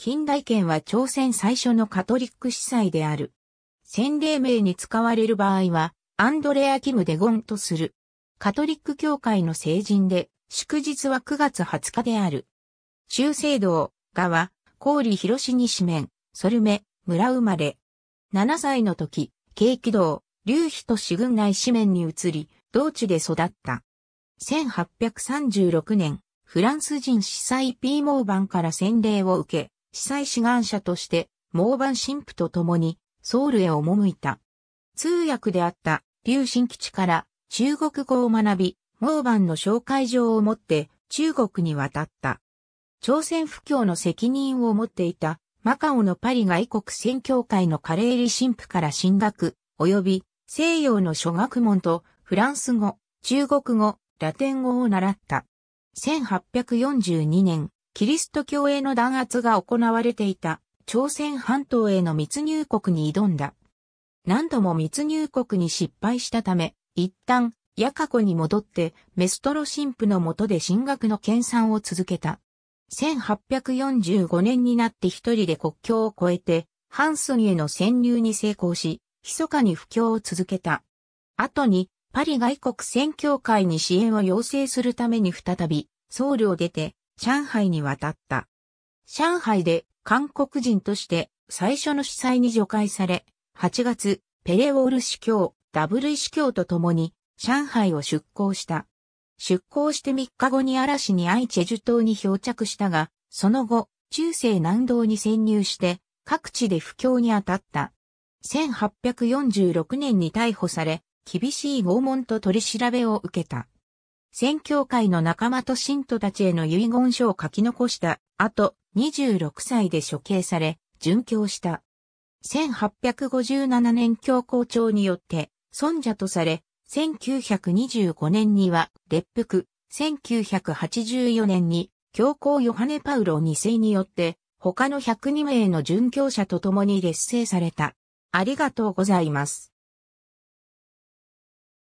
近代圏は朝鮮最初のカトリック司祭である。洗礼名に使われる場合は、アンドレア・キム・デゴンとする。カトリック教会の聖人で、祝日は9月20日である。中世道、画は、郡広志西面、ソルメ、村生まれ。7歳の時、景気道、劉飛と志軍内四面に移り、道地で育った。1836年、フランス人司祭ピーモーバンから洗礼を受け、司祭志願者として、盲番神父と共に、ソウルへ赴いた。通訳であった、劉新吉から、中国語を学び、盲番の紹介状を持って、中国に渡った。朝鮮不況の責任を持っていた、マカオのパリ外国宣教会のカレーリ神父から進学、及び西洋の諸学問とフランス語、中国語、ラテン語を習った。1842年、キリスト教への弾圧が行われていた朝鮮半島への密入国に挑んだ。何度も密入国に失敗したため、一旦、ヤカコに戻って、メストロ神父の下で進学の研鑽を続けた。1845年になって一人で国境を越えて、ハンソンへの潜入に成功し、密かに布教を続けた。後に、パリ外国宣教会に支援を要請するために再び、僧侶を出て、上海に渡った。上海で韓国人として最初の司祭に除外され、8月、ペレウォール司教、ダブル司教と共に上海を出港した。出港して3日後に嵐に愛チェジュ島に漂着したが、その後、中世南道に潜入して、各地で不況に当たった。1846年に逮捕され、厳しい拷問と取り調べを受けた。宣教会の仲間と信徒たちへの遺言書を書き残した後、26歳で処刑され、殉教した。1857年教皇庁によって、尊者とされ、1925年には、列腹、1984年に、教皇ヨハネ・パウロ2世によって、他の102名の殉教者と共に劣勢された。ありがとうございます。